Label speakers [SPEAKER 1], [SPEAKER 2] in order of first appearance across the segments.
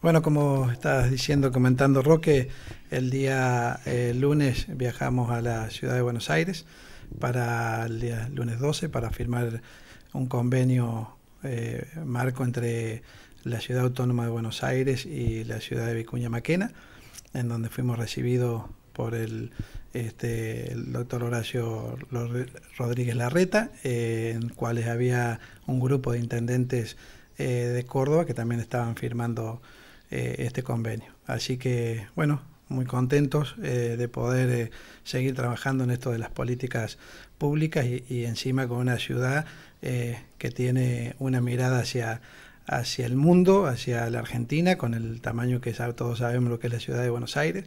[SPEAKER 1] Bueno, como estás diciendo, comentando Roque, el día eh, lunes viajamos a la ciudad de Buenos Aires para el día lunes 12 para firmar un convenio eh, marco entre la ciudad autónoma de Buenos Aires y la ciudad de Vicuña Maquena, en donde fuimos recibidos por el, este, el doctor Horacio Rodríguez Larreta, eh, en cuales había un grupo de intendentes de Córdoba que también estaban firmando eh, este convenio. Así que, bueno, muy contentos eh, de poder eh, seguir trabajando en esto de las políticas públicas y, encima con una ciudad que tiene una mirada hacia, hacia el mundo, hacia la Argentina, con el tamaño que todos sabemos lo que es la ciudad de Buenos Aires.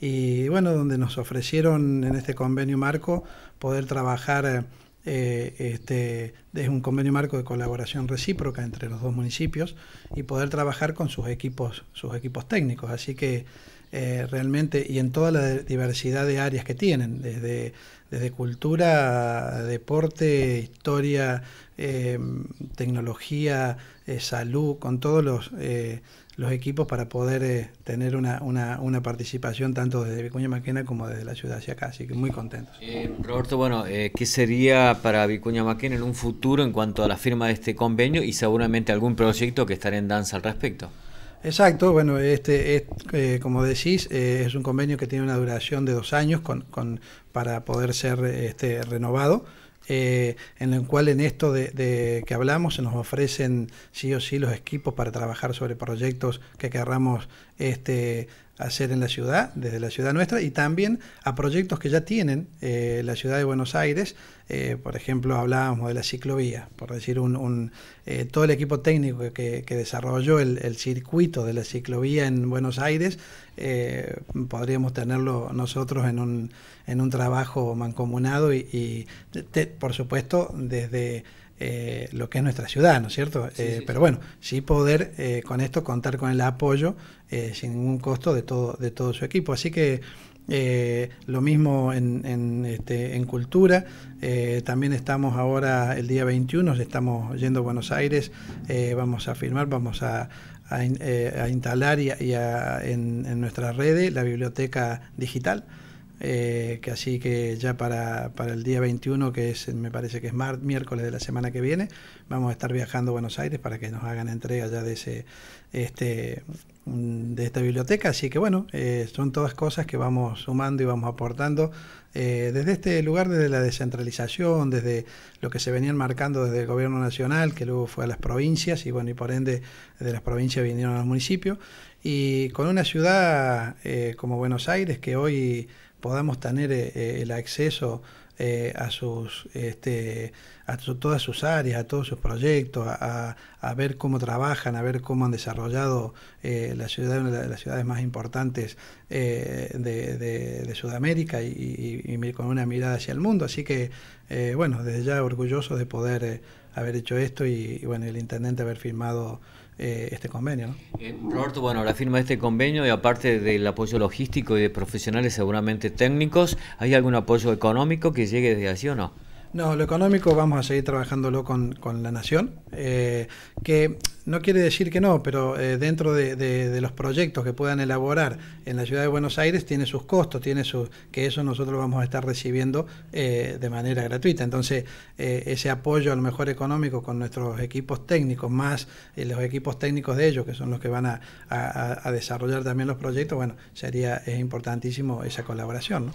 [SPEAKER 1] Y bueno, donde nos ofrecieron en este convenio marco poder trabajar eh, este, es un convenio marco de colaboración recíproca entre los dos municipios y poder trabajar con sus equipos, sus equipos técnicos. Así que eh, realmente, y en toda la diversidad de áreas que tienen, desde, desde cultura, deporte, historia, eh, tecnología, eh, salud, con todos los los equipos para poder eh, tener una, una, una, participación tanto desde Vicuña Maquena como desde la ciudad hacia acá, así que muy contentos. Eh,
[SPEAKER 2] Roberto, bueno, eh, ¿qué sería para Vicuña Maquena en un futuro en cuanto a la firma de este convenio y seguramente algún proyecto que estará en danza al respecto?
[SPEAKER 1] Exacto, bueno, este, como decís, es un convenio que tiene una duración de dos años con, con, para poder ser este, renovado. Eh, en el cual en esto de, de, que hablamos se nos ofrecen sí o sí los equipos para trabajar sobre proyectos que querramos este, hacer en la ciudad, desde la ciudad nuestra, y también a proyectos que ya tienen eh, la ciudad de Buenos Aires. Eh, por ejemplo, hablábamos de la ciclovía, por decir, un, eh, todo el equipo técnico que, desarrolló el, circuito de la ciclovía en Buenos Aires, podríamos tenerlo nosotros en un, en un trabajo mancomunado y, por supuesto, desde eh, lo que es nuestra ciudad, ¿no es cierto? Eh, pero bueno, sí poder eh, con esto contar con el apoyo sin ningún costo de todo, de todo su equipo. Así que lo mismo en, este, cultura, también estamos ahora el día 21, estamos yendo a Buenos Aires, vamos a firmar, vamos a, instalar y, en, en nuestra red la biblioteca digital. Eh, que así que ya para, para, el día 21, que es, me parece que es miércoles de la semana que viene, vamos a estar viajando a Buenos Aires para que nos hagan entrega ya de, ese, este, de esta biblioteca. Así que bueno, eh, son todas cosas que vamos sumando y vamos aportando eh, desde este lugar, desde la descentralización, desde lo que se venían marcando desde el gobierno nacional, que luego fue a las provincias y bueno, y por ende de las provincias vinieron a los municipios. Y con una ciudad como Buenos Aires, que hoy podamos tener eh, eh, el acceso eh, a sus este, a todas sus áreas, a todos sus proyectos, a, a, ver cómo trabajan, a ver cómo han desarrollado eh, la ciudad, una de las ciudades más importantes eh, de, de, Sudamérica y, y, con una mirada hacia el mundo. Así que, bueno, desde ya orgulloso de poder haber hecho esto y, bueno, el intendente haber firmado este convenio.
[SPEAKER 2] Roberto, bueno, la firma de este convenio y aparte del apoyo logístico y de profesionales seguramente técnicos, ¿hay algún apoyo económico que llegue desde así o no?
[SPEAKER 1] No, lo económico vamos a seguir trabajándolo con, la nación, eh, que no quiere decir que no, pero eh, dentro de, los proyectos que puedan elaborar en la ciudad de Buenos Aires tiene sus costos, tiene que eso nosotros vamos a estar recibiendo eh, de manera gratuita. Entonces, ese apoyo a lo mejor económico con nuestros equipos técnicos, más los equipos técnicos de ellos, que son los que van a, desarrollar también los proyectos, bueno, sería importantísimo esa colaboración.